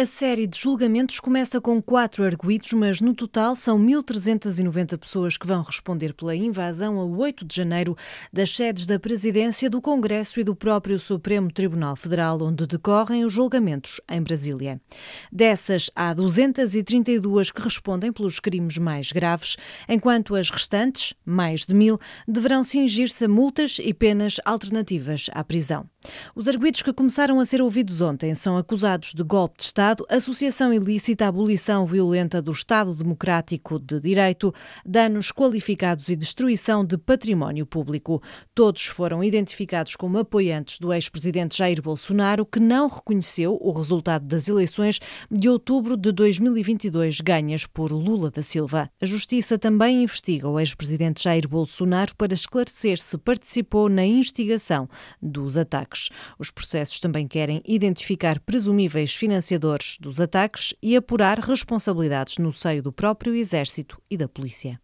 A série de julgamentos começa com quatro arguídos, mas no total são 1.390 pessoas que vão responder pela invasão a 8 de janeiro das sedes da Presidência, do Congresso e do próprio Supremo Tribunal Federal, onde decorrem os julgamentos em Brasília. Dessas, há 232 que respondem pelos crimes mais graves, enquanto as restantes, mais de mil, deverão cingir-se a multas e penas alternativas à prisão. Os arguidos que começaram a ser ouvidos ontem são acusados de golpe de Estado, associação ilícita à abolição violenta do Estado Democrático de Direito, danos qualificados e destruição de património público. Todos foram identificados como apoiantes do ex-presidente Jair Bolsonaro, que não reconheceu o resultado das eleições de outubro de 2022 ganhas por Lula da Silva. A Justiça também investiga o ex-presidente Jair Bolsonaro para esclarecer se participou na instigação dos ataques ataques. Os processos também querem identificar presumíveis financiadores dos ataques e apurar responsabilidades no seio do próprio Exército e da Polícia.